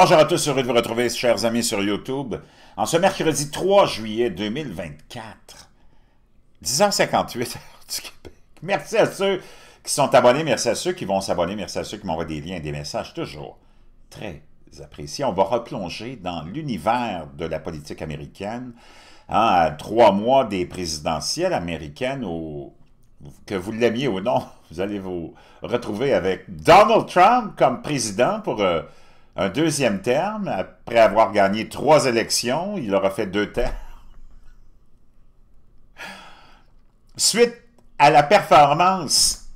bonjour à tous, heureux de vous retrouver, chers amis, sur YouTube. En ce mercredi 3 juillet 2024, 10h58 du Québec. Merci à ceux qui sont abonnés, merci à ceux qui vont s'abonner, merci à ceux qui m'envoient des liens et des messages, toujours très appréciés. On va replonger dans l'univers de la politique américaine, hein, à trois mois des présidentielles américaines que vous l'aimiez ou non, vous allez vous retrouver avec Donald Trump comme président pour euh, un deuxième terme. Après avoir gagné trois élections, il aura fait deux termes. Suite à la performance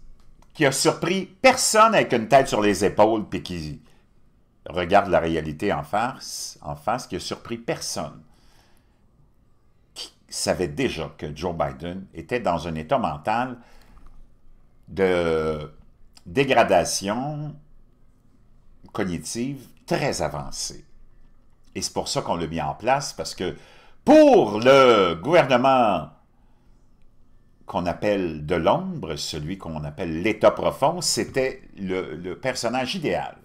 qui a surpris personne avec une tête sur les épaules puis qui regarde la réalité en face, en face qui a surpris personne qui savait déjà que Joe Biden était dans un état mental de dégradation cognitive très avancée. Et c'est pour ça qu'on l'a mis en place, parce que pour le gouvernement qu'on appelle de l'ombre, celui qu'on appelle l'état profond, c'était le, personnage idéal.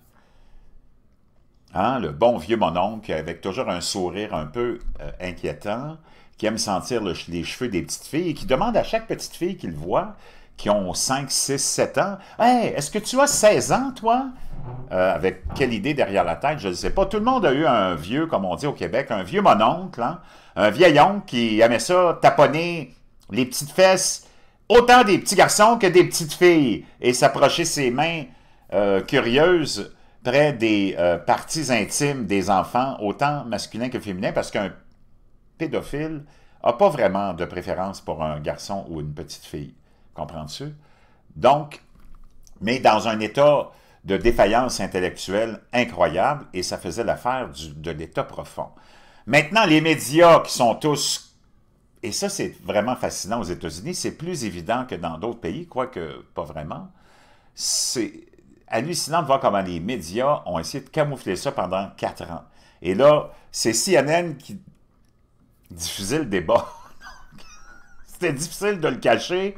Hein, le bon vieux mononcle avec toujours un sourire un peu euh, inquiétant, qui aime sentir les cheveux des petites filles et qui demande à chaque petite fille qu'il voit qui ont 5, 6, 7 ans. Hey, est-ce que tu as 16 ans, toi? Euh, avec quelle idée derrière la tête, je ne sais pas. Tout le monde a eu un vieux, comme on dit au Québec, un vieux mononcle, hein? un vieil oncle qui aimait ça, taponner les petites fesses, autant des petits garçons que des petites filles, et s'approcher ses mains euh, curieuses près des euh, parties intimes des enfants, autant masculins que féminins, parce qu'un pédophile n'a pas vraiment de préférence pour un garçon ou une petite fille. Comprends-tu? Donc, mais dans un état de défaillance intellectuelle incroyable, et ça faisait l'affaire de l'État profond. Maintenant, les médias qui sont tous... Et ça, c'est vraiment fascinant aux États-Unis. C'est plus évident que dans d'autres pays, quoique pas vraiment. C'est hallucinant de voir comment les médias ont essayé de camoufler ça pendant quatre ans. Et là, c'est CNN qui diffusait le débat. C'était difficile de le cacher.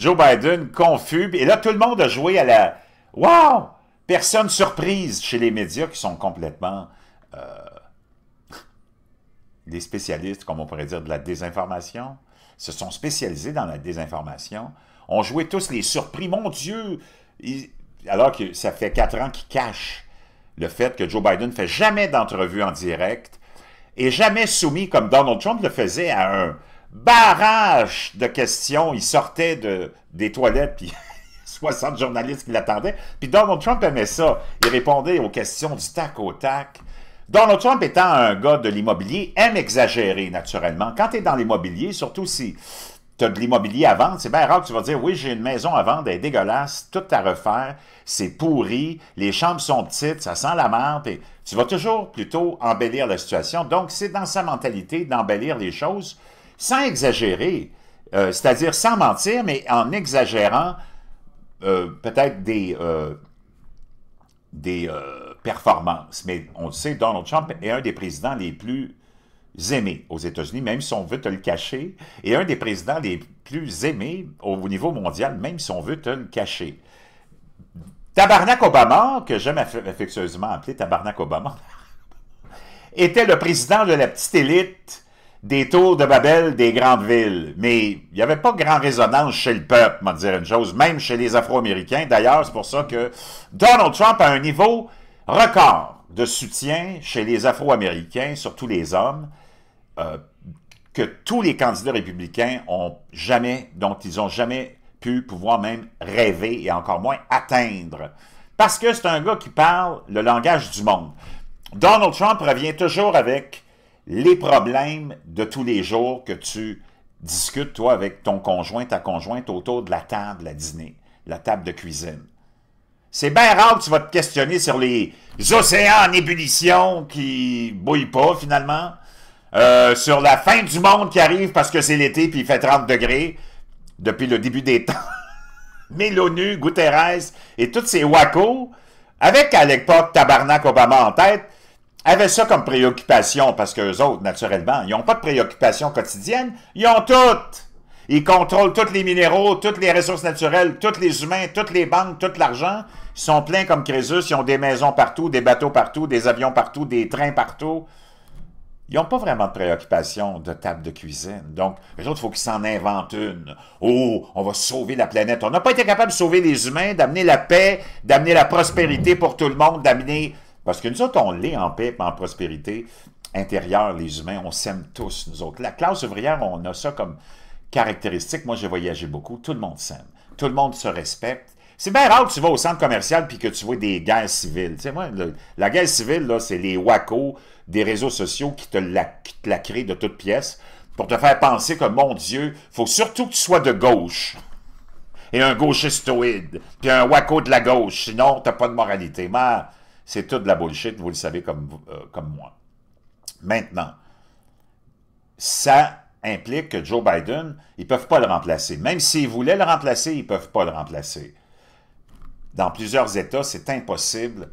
Joe Biden confus. Et là, tout le monde a joué à la « Wow! » Personne surprise chez les médias qui sont complètement... Euh, des les spécialistes, comme on pourrait dire, de la désinformation, se sont spécialisés dans la désinformation, ont joué tous les surpris. Mon Dieu! alors que ça fait quatre ans qu'ils cachent le fait que Joe Biden ne fait jamais d'entrevue en direct et jamais soumis, comme Donald Trump le faisait, à un barrage de questions. Il sortait de, des toilettes, puis 60 journalistes qui l'attendaient. Puis Donald Trump aimait ça. Il répondait aux questions du tac au tac. Donald Trump étant un gars de l'immobilier, aime exagérer naturellement. Quand tu es dans l'immobilier, surtout si tu as de l'immobilier à vendre, c'est bien rare que tu vas dire Oui, j'ai une maison à vendre, elle est dégueulasse, tout à refaire, c'est pourri, les chambres sont petites, ça sent la merde. Et tu vas toujours plutôt embellir la situation. Donc, c'est dans sa mentalité d'embellir les choses sans exagérer, euh, c'est-à-dire sans mentir, mais en exagérant euh, peut-être des, euh, des performances. Mais on sait, Donald Trump est un des présidents les plus aimés aux États-Unis, même si on veut te le cacher, et un des présidents les plus aimés au, niveau mondial, même si on veut te le cacher. Tabarnak Obama, que j'aime affectueusement appeler Tabarnak Obama, était le président de la petite élite des tours de Babel des grandes villes. Mais il n'y avait pas grand résonance chez le peuple, dire une chose, même chez les Afro-Américains. D'ailleurs, c'est pour ça que Donald Trump a un niveau record de soutien chez les Afro-Américains, surtout les hommes, euh, que tous les candidats républicains ont jamais, dont ils n'ont jamais pu pouvoir même rêver et encore moins atteindre. Parce que c'est un gars qui parle le langage du monde. Donald Trump revient toujours avec les problèmes de tous les jours que tu discutes, toi, avec ton conjoint, ta conjointe, autour de la table à dîner, la table de cuisine. C'est bien rare que tu vas te questionner sur les océans en ébullition qui bouillent pas, finalement, euh, sur la fin du monde qui arrive parce que c'est l'été et il fait 30 degrés depuis le début des temps. Mais l'ONU, Guterres et tous ces wacos, avec à l'époque Tabarnak Obama en tête, avaient ça comme préoccupation, parce qu'eux autres, naturellement, ils n'ont pas de préoccupation quotidienne, ils ont toutes. Ils contrôlent tous les minéraux, toutes les ressources naturelles, tous les humains, toutes les banques, tout l'argent. Ils sont pleins comme Crésus, ils ont des maisons partout, des bateaux partout, des avions partout, des trains partout. Ils n'ont pas vraiment de préoccupation de table de cuisine. Donc, les autres, il faut qu'ils s'en inventent une. Oh, on va sauver la planète. On n'a pas été capable de sauver les humains, d'amener la paix, d'amener la prospérité pour tout le monde, d'amener parce que nous autres, on l'est en paix, en prospérité intérieure, les humains, on s'aime tous, nous autres. La classe ouvrière, on a ça comme caractéristique. Moi, j'ai voyagé beaucoup, tout le monde s'aime, tout le monde se respecte. C'est bien rare que tu vas au centre commercial puis que tu vois des guerres civiles. Tu sais, moi, la guerre civile, là, c'est les wacos des réseaux sociaux qui te la, créent de toutes pièces pour te faire penser que, mon Dieu, faut surtout que tu sois de gauche. Et un gauchistoïde, puis un waco de la gauche, sinon t'as pas de moralité. Mais c'est toute de la bullshit, vous le savez comme, euh, comme moi. Maintenant, ça implique que Joe Biden, ils ne peuvent pas le remplacer. Même s'ils voulaient le remplacer, ils ne peuvent pas le remplacer. Dans plusieurs États, c'est impossible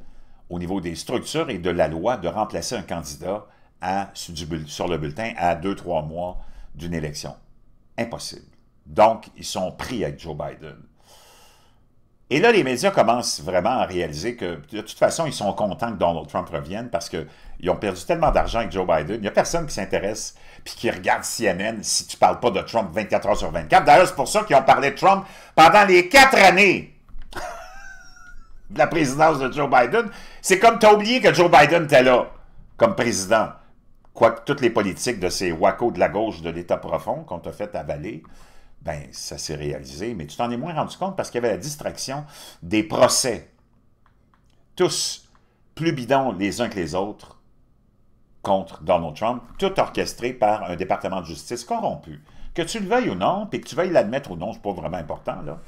au niveau des structures et de la loi de remplacer un candidat sur le bulletin à deux, trois mois d'une élection. Impossible. Donc, ils sont pris avec Joe Biden. Et là, les médias commencent vraiment à réaliser que, de toute façon, ils sont contents que Donald Trump revienne parce qu'ils ont perdu tellement d'argent avec Joe Biden. Il n'y a personne qui s'intéresse puis qui regarde CNN si tu ne parles pas de Trump 24 heures sur 24. D'ailleurs, c'est pour ça qu'ils ont parlé de Trump pendant les quatre années de la présidence de Joe Biden. C'est comme as oublié que Joe Biden était là comme président. Quoique toutes les politiques de ces WACO de la gauche de l'État profond qu'on t'a fait avaler, ben ça s'est réalisé, mais tu t'en es moins rendu compte parce qu'il y avait la distraction des procès. Tous plus bidons les uns que les autres contre Donald Trump, tout orchestré par un département de justice corrompu. Que tu le veuilles ou non, puis que tu veuilles l'admettre ou non, c'est pas vraiment important, là.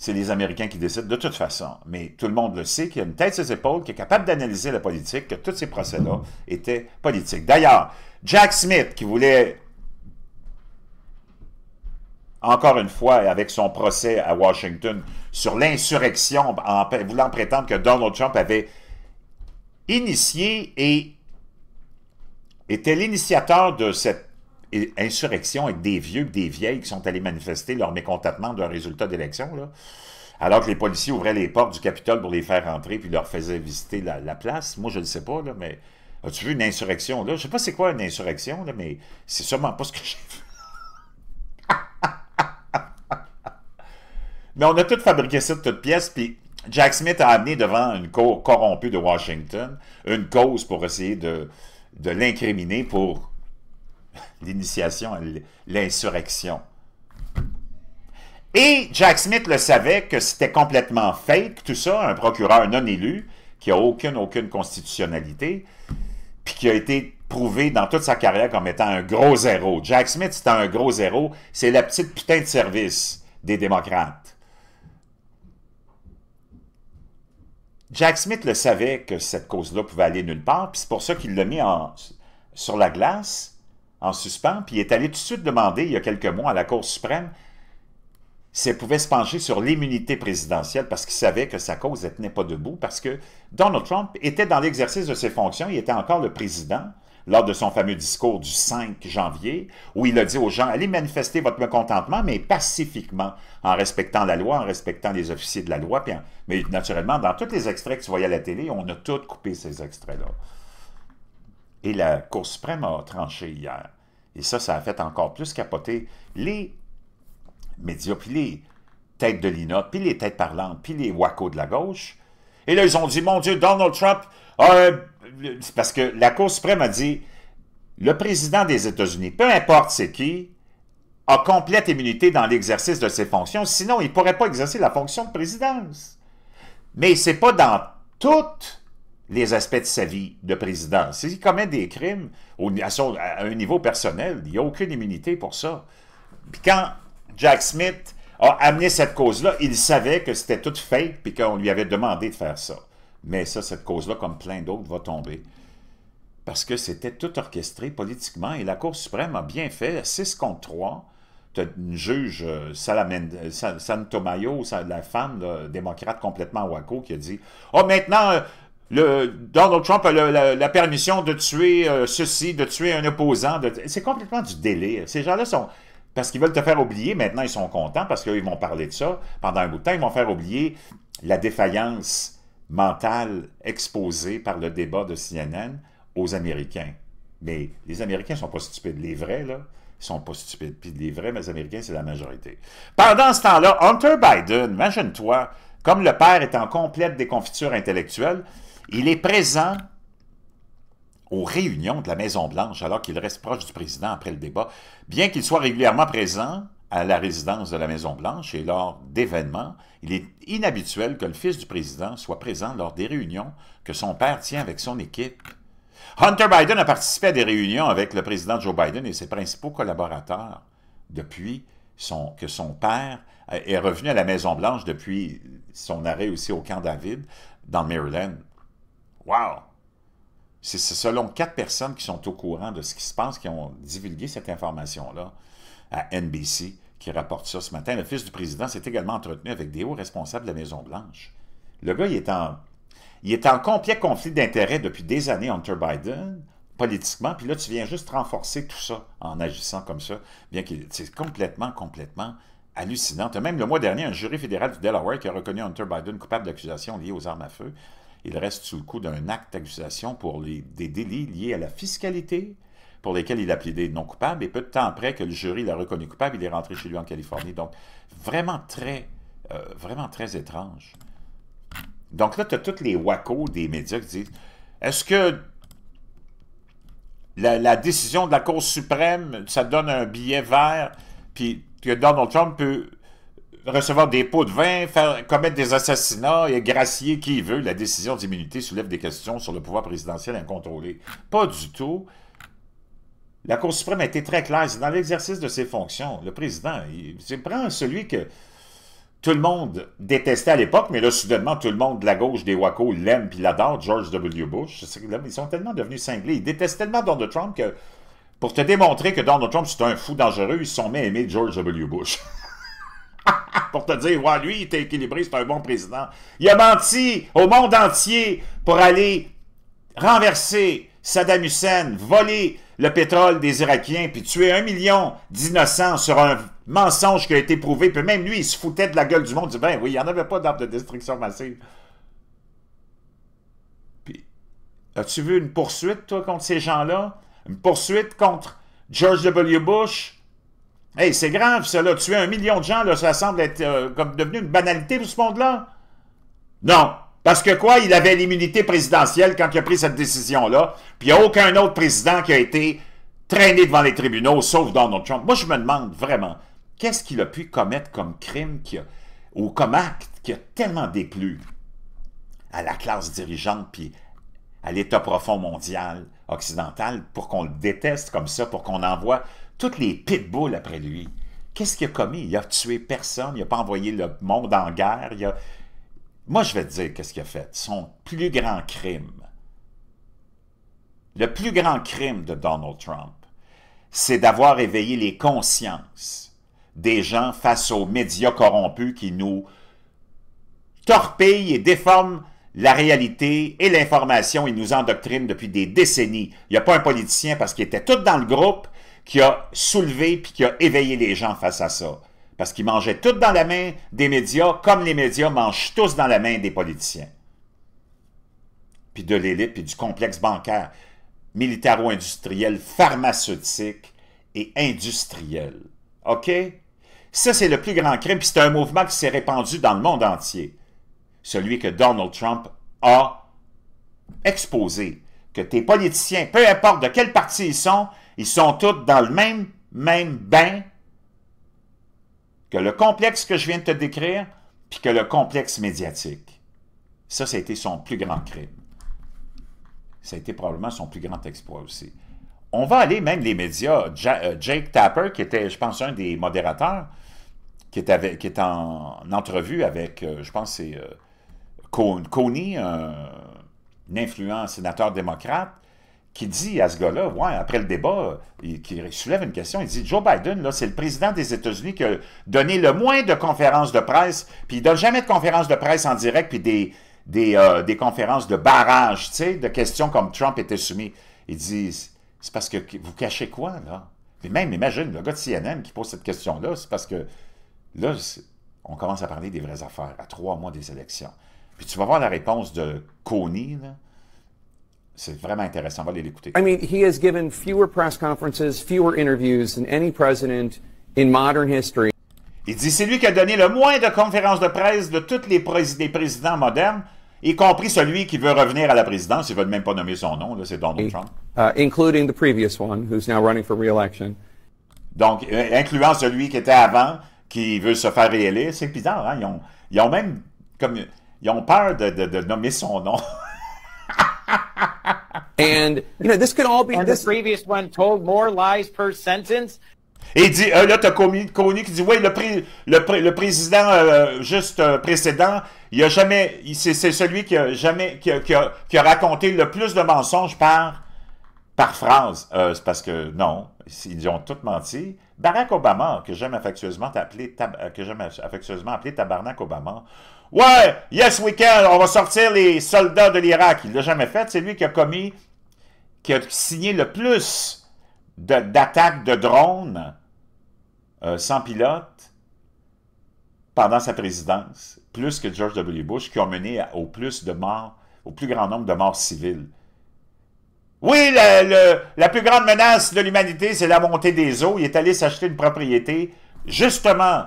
C'est les Américains qui décident de toute façon. Mais tout le monde le sait, qu'il y a une tête sur ses épaules, qui est capable d'analyser la politique, que tous ces procès-là étaient politiques. D'ailleurs, Jack Smith, qui voulait encore une fois, avec son procès à Washington sur l'insurrection, en voulant prétendre que Donald Trump avait initié et était l'initiateur de cette insurrection avec des vieux et des vieilles qui sont allés manifester leur mécontentement d'un résultat d'élection, alors que les policiers ouvraient les portes du Capitole pour les faire rentrer puis leur faisaient visiter la, place. Moi, je ne sais pas, là, mais as-tu vu une insurrection? Là? Je ne sais pas c'est quoi une insurrection, là, mais c'est sûrement pas ce que j'ai vu. Mais on a tout fabriqué ça de toutes pièces, puis Jack Smith a amené devant une cour corrompue de Washington une cause pour essayer de, l'incriminer pour l'initiation à l'insurrection. Et Jack Smith le savait que c'était complètement fake, tout ça, un procureur non élu, qui n'a aucune, aucune constitutionnalité, puis qui a été prouvé dans toute sa carrière comme étant un gros zéro. Jack Smith, c'est un gros zéro, c'est la petite putain de service des démocrates. Jack Smith le savait que cette cause-là pouvait aller nulle part, puis c'est pour ça qu'il l'a mis sur la glace, en suspens, puis il est allé tout de suite demander, il y a quelques mois, à la Cour suprême, si pouvait se pencher sur l'immunité présidentielle parce qu'il savait que sa cause n'était pas debout, parce que Donald Trump était dans l'exercice de ses fonctions, il était encore le président, lors de son fameux discours du 5 janvier, où il a dit aux gens, allez manifester votre mécontentement, mais pacifiquement, en respectant la loi, en respectant les officiers de la loi. Mais naturellement, dans tous les extraits que tu voyais à la télé, on a tous coupé ces extraits-là. Et la Cour suprême a tranché hier. Et ça, ça a fait encore plus capoter les médias, puis les têtes de l'INA, puis les têtes parlantes, puis les wacos de la gauche. Et là, ils ont dit, mon Dieu, Donald Trump a un parce que la Cour suprême a dit le président des États-Unis, peu importe c'est qui, a complète immunité dans l'exercice de ses fonctions, sinon il ne pourrait pas exercer la fonction de présidence. Mais ce n'est pas dans tous les aspects de sa vie de président. S'il commet des crimes à, un niveau personnel, il n'y a aucune immunité pour ça. Puis quand Jack Smith a amené cette cause-là, il savait que c'était toute fait puis qu'on lui avait demandé de faire ça. Mais ça, cette cause-là, comme plein d'autres, va tomber. Parce que c'était tout orchestré politiquement et la Cour suprême a bien fait, 6 contre 3, tu as une juge, euh, euh, San Tomayo, la femme démocrate complètement waco, qui a dit « Oh, maintenant, euh, le, Donald Trump a la, permission de tuer ceci, de tuer un opposant. C'est complètement du délire. Ces gens-là sont... Parce qu'ils veulent te faire oublier, maintenant ils sont contents, parce qu'ils vont parler de ça pendant un bout de temps, ils vont faire oublier la défaillance mentale exposé par le débat de CNN aux Américains. Mais les Américains ne sont pas stupides. Les vrais, là, ils sont pas stupides. Puis les vrais, mais les Américains, c'est la majorité. Pendant ce temps-là, Hunter Biden, imagine-toi, comme le père est en complète déconfiture intellectuelle, il est présent aux réunions de la Maison-Blanche alors qu'il reste proche du président après le débat. Bien qu'il soit régulièrement présent, à la résidence de la Maison-Blanche et lors d'événements, il est inhabituel que le fils du président soit présent lors des réunions que son père tient avec son équipe. Hunter Biden a participé à des réunions avec le président Joe Biden et ses principaux collaborateurs depuis que son père est revenu à la Maison-Blanche depuis son arrêt aussi au camp David dans le Maryland. Wow! C'est selon quatre personnes qui sont au courant de ce qui se passe qui ont divulgué cette information-là à NBC qui rapporte ça ce matin. Le fils du président s'est également entretenu avec des hauts responsables de la Maison-Blanche. Le gars, il est en, il est en complet conflit d'intérêts depuis des années, Hunter Biden, politiquement, puis là, tu viens juste renforcer tout ça en agissant comme ça, bien que c'est complètement, complètement hallucinant. Même le mois dernier, un jury fédéral du Delaware qui a reconnu Hunter Biden coupable d'accusations liées aux armes à feu, il reste sous le coup d'un acte d'accusation pour des délits liés à la fiscalité, pour lesquels il a plaidé non coupable. Et peu de temps après que le jury l'a reconnu coupable, il est rentré chez lui en Californie. Donc, vraiment très, euh, vraiment très étrange. Donc là, tu as tous les wacos des médias qui disent est-ce que la, décision de la Cour suprême, ça donne un billet vert, puis que Donald Trump peut recevoir des pots de vin, commettre des assassinats et gracier qui veut La décision d'immunité soulève des questions sur le pouvoir présidentiel incontrôlé. Pas du tout. La Cour suprême a été très claire. dans l'exercice de ses fonctions. Le président, il, prend celui que tout le monde détestait à l'époque, mais là, soudainement, tout le monde de la gauche des Waco l'aime puis l'adore, George W. Bush. Ils sont tellement devenus cinglés. Ils détestent tellement Donald Trump que, pour te démontrer que Donald Trump, c'est un fou dangereux, ils se sont mis aimés George W. Bush. pour te dire, ouais, lui, il était équilibré, c'est un bon président. Il a menti au monde entier pour aller renverser Saddam Hussein, voler le pétrole des Irakiens, puis tuer un million d'innocents sur un mensonge qui a été prouvé, puis même lui, il se foutait de la gueule du monde, il dit, ben oui, il n'y en avait pas d'armes de destruction massive. Puis, as-tu vu une poursuite, toi, contre ces gens-là? Une poursuite contre George W. Bush? Hey, c'est grave, ça, tuer un million de gens, là, ça semble être euh, comme devenu une banalité pour ce monde-là. Non, parce que quoi, il avait l'immunité présidentielle quand il a pris cette décision-là, puis il n'y a aucun autre président qui a été traîné devant les tribunaux, sauf Donald Trump. Moi, je me demande vraiment, qu'est-ce qu'il a pu commettre comme crime ou comme acte qui a tellement déplu à la classe dirigeante puis à l'État profond mondial occidental pour qu'on le déteste comme ça, pour qu'on envoie toutes les pitbulls après lui. Qu'est-ce qu'il a commis? Il a tué personne, il n'a pas envoyé le monde en guerre, il a, moi, je vais te dire qu'est-ce qu'il a fait. Son plus grand crime, le plus grand crime de Donald Trump, c'est d'avoir éveillé les consciences des gens face aux médias corrompus qui nous torpillent et déforment la réalité et l'information. et nous endoctrinent depuis des décennies. Il n'y a pas un politicien, parce qu'il était tout dans le groupe, qui a soulevé puis qui a éveillé les gens face à ça. Parce qu'ils mangeaient tout dans la main des médias, comme les médias mangent tous dans la main des politiciens. Puis de l'élite, puis du complexe bancaire, militaro-industriel, pharmaceutique et industriel. OK? Ça, c'est le plus grand crime, puis c'est un mouvement qui s'est répandu dans le monde entier. Celui que Donald Trump a exposé. Que tes politiciens, peu importe de quel parti ils sont, ils sont tous dans le même, même bain que le complexe que je viens de te décrire, puis que le complexe médiatique. Ça, ça a été son plus grand crime. Ça a été probablement son plus grand exploit aussi. On va aller même les médias. Euh, Jake Tapper, qui était, je pense, un des modérateurs, qui est, en, entrevue avec, euh, je pense, c'est euh, Coney, un influent sénateur démocrate, qui dit à ce gars-là, ouais, après le débat, il, qui soulève une question, il dit Joe Biden, là, c'est le président des États-Unis qui a donné le moins de conférences de presse, puis il donne jamais de conférences de presse en direct, puis des, des, euh, conférences de barrage, tu sais, de questions comme Trump était soumis. Il dit C'est parce que vous cachez quoi, là Puis même, imagine, le gars de CNN qui pose cette question-là, c'est parce que là, on commence à parler des vraies affaires à trois mois des élections. Puis tu vas voir la réponse de Coney, là c'est vraiment intéressant. On va aller l'écouter. Il dit c'est lui qui a donné le moins de conférences de presse de tous les, présidents modernes, y compris celui qui veut revenir à la présidence. Il ne veut même pas nommer son nom, c'est Donald Trump. Donc, incluant celui qui était avant, qui veut se faire réélire. C'est bizarre, hein. Ils ont, même comme, ils ont peur de nommer son nom. and you know this could all be. this... the previous one told more lies per sentence. Et il dit, euh, là, tu as connu qui dit, ouais le, pré, le, pré, le président euh, juste euh, précédent, il a jamais, c'est celui qui a jamais, qui a, qui, a, raconté le plus de mensonges par, par phrase. Euh, c'est parce que, non, ils ont tout menti. Barack Obama, que j'aime affectueusement appeler, que j'aime affectueusement appeler Tabarnak Obama, Ouais, yes we can, on va sortir les soldats de l'Irak. Il l'a jamais fait. C'est lui qui a commis, qui a signé le plus d'attaques de, drones euh, sans pilote pendant sa présidence, plus que George W. Bush, qui ont mené au plus de morts, au plus grand nombre de morts civiles. Oui, la, la plus grande menace de l'humanité, c'est la montée des eaux. Il est allé s'acheter une propriété justement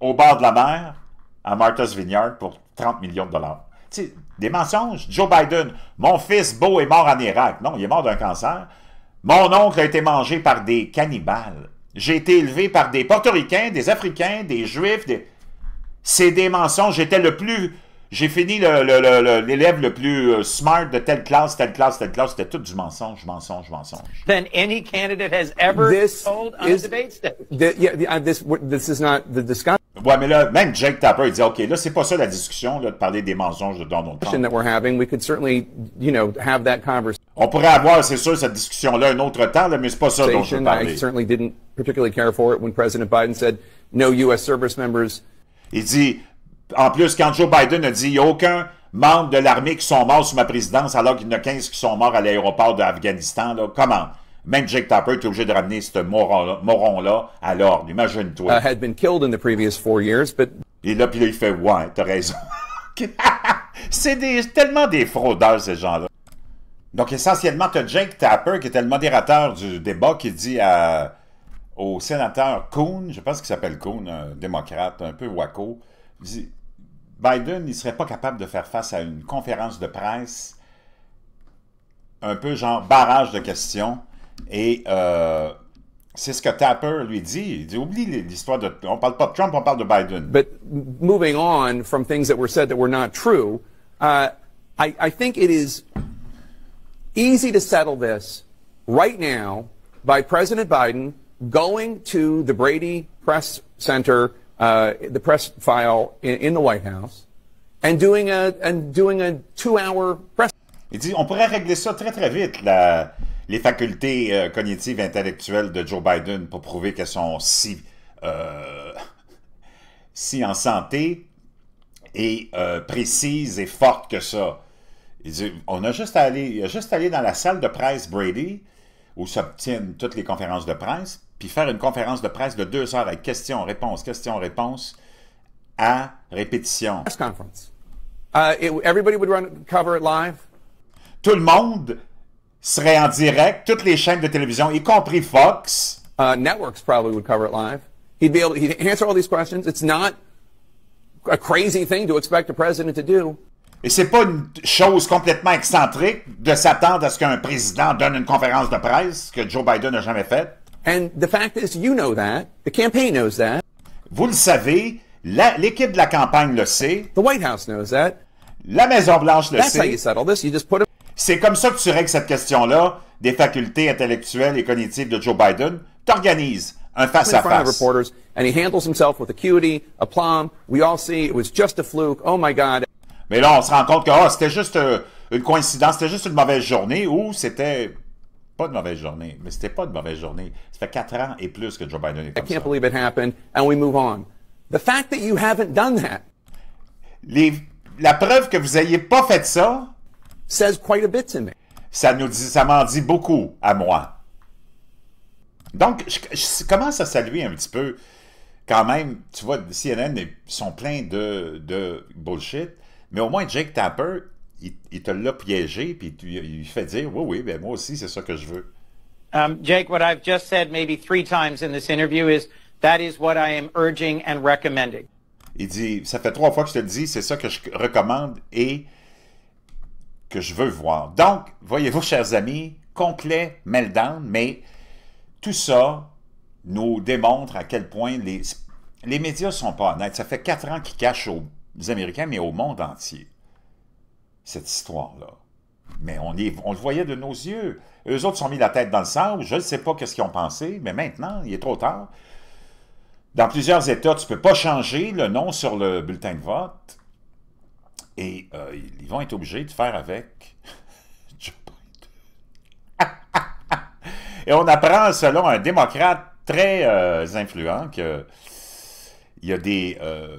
au bord de la mer à Martha's Vineyard pour 30 millions de dollars. sais, des mensonges. Joe Biden, mon fils beau est mort en Irak. Non, il est mort d'un cancer. Mon oncle a été mangé par des cannibales. J'ai été élevé par des portoricains, des africains, des juifs. Des... C'est des mensonges. J'étais le plus... J'ai fini l'élève le, plus euh, smart de telle classe, telle classe, telle classe. C'était tout du mensonge, mensonge, mensonge. Than any candidate has ever told on debate stage. Uh, this is not the discussion. Ouais, mais là, même Jake Tapper, il dit, OK, là, c'est pas ça la discussion, là, de parler des mensonges de Donald Trump. On pourrait avoir, c'est sûr, cette discussion-là un autre temps, là, mais c'est pas ça dont je veux parler. Il dit, en plus, quand Joe Biden a dit, il n'y a aucun membre de l'armée qui sont morts sous ma présidence, alors qu'il y en a 15 qui sont morts à l'aéroport d'Afghanistan, là, comment? Même Jake Tapper était obligé de ramener ce moron-là à l'ordre. Imagine-toi. Uh, been killed in the previous years, but... Et là, puis là, il fait « Ouais, t'as raison. » C'est des, tellement des fraudeurs, ces gens-là. Donc, essentiellement, tu as Jake Tapper, qui était le modérateur du débat, qui dit à, au sénateur Kuhn, je pense qu'il s'appelle Kuhn, un démocrate un peu waco, Biden, il serait pas capable de faire face à une conférence de presse un peu genre barrage de questions. » Et euh, c'est ce que Tapper lui dit. Il dit oublie l'histoire de. On parle pas de Trump, on parle de Biden. But moving on from things that were said that were not true, uh, I, I think it is easy to settle this right now by President Biden going to the Brady Press Center, uh, the press file in, the White House, and doing a and doing a two-hour press. Il dit on pourrait régler ça très très vite la les facultés euh, cognitives intellectuelles de Joe Biden pour prouver qu'elles sont si, euh, si en santé et euh, précises et fortes que ça. on a juste à aller, juste aller dans la salle de presse Brady, où s'obtiennent toutes les conférences de presse, puis faire une conférence de presse de deux heures avec questions-réponses, questions-réponses à répétition. Uh, everybody would cover live. Tout le monde serait en direct, toutes les chaînes de télévision, y compris Fox. Uh, networks probably would cover it live. He'd be able to he'd answer all these questions. It's not a crazy thing to expect a president to do. Et c'est pas une chose complètement excentrique de s'attendre à ce qu'un président donne une conférence de presse que Joe Biden n'a jamais faite. And the fact is, you know that. The campaign knows that. Vous le savez. L'équipe de la campagne le sait. The White House knows that. La Maison Blanche le That's sait. That's how you settle this. You just put c'est comme ça que tu règles cette question-là des facultés intellectuelles et cognitives de Joe Biden. T'organises un face-à-face. Mais là, on se rend compte que oh, c'était juste euh, une coïncidence, c'était juste une mauvaise journée ou c'était pas de mauvaise journée, mais c'était pas de mauvaise journée. Ça fait quatre ans et plus que Joe Biden est comme ça. and we move on. The fact that you haven't done that. la preuve que vous n'ayez pas fait ça, ça dit, m'en dit beaucoup à moi. Donc, je, commence à saluer un petit peu, quand même, tu vois, CNN sont pleins de, de bullshit, mais au moins Jake Tapper, il, te l'a piégé, puis tu, il fait dire, oui, oui, ben moi aussi, c'est ça que je veux. Um, Jake, what I've just said maybe three times in this interview is, that is what I am urging and recommending. Il dit, ça fait trois fois que je te le dis, c'est ça que je recommande et que je veux voir. Donc, voyez-vous, chers amis, complet meltdown, mais tout ça nous démontre à quel point les, les médias ne sont pas honnêtes. Ça fait quatre ans qu'ils cachent aux Américains, mais au monde entier, cette histoire-là. Mais on, on le voyait de nos yeux. Eux autres sont mis la tête dans le sable. Je ne sais pas qu'est-ce qu'ils ont pensé, mais maintenant, il est trop tard. Dans plusieurs États, tu ne peux pas changer le nom sur le bulletin de vote. Et euh, ils vont être obligés de faire avec Joe Biden. Et on apprend, selon un démocrate très euh, influent, qu'il y a des euh,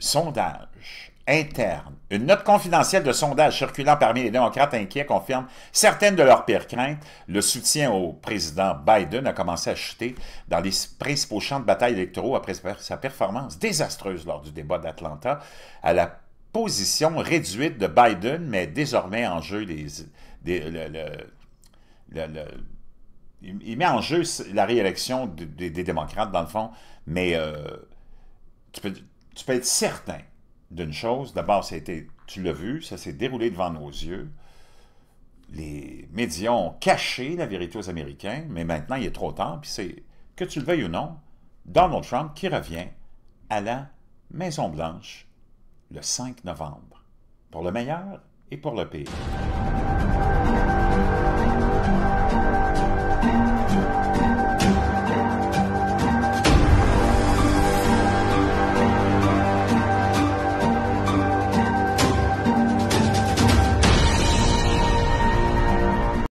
sondages interne. Une note confidentielle de sondage circulant parmi les démocrates inquiets confirme certaines de leurs pires craintes. Le soutien au président Biden a commencé à chuter dans les principaux champs de bataille électoraux après sa performance désastreuse lors du débat d'Atlanta à la position réduite de Biden, mais désormais en jeu les, il met en jeu la réélection des, démocrates, dans le fond, mais euh, tu peux être certain d'une chose. D'abord, tu l'as vu, ça s'est déroulé devant nos yeux. Les médias ont caché la vérité aux Américains, mais maintenant, il est trop tard. Puis c'est, que tu le veuilles ou non, Donald Trump qui revient à la Maison-Blanche le 5 novembre, pour le meilleur et pour le pire.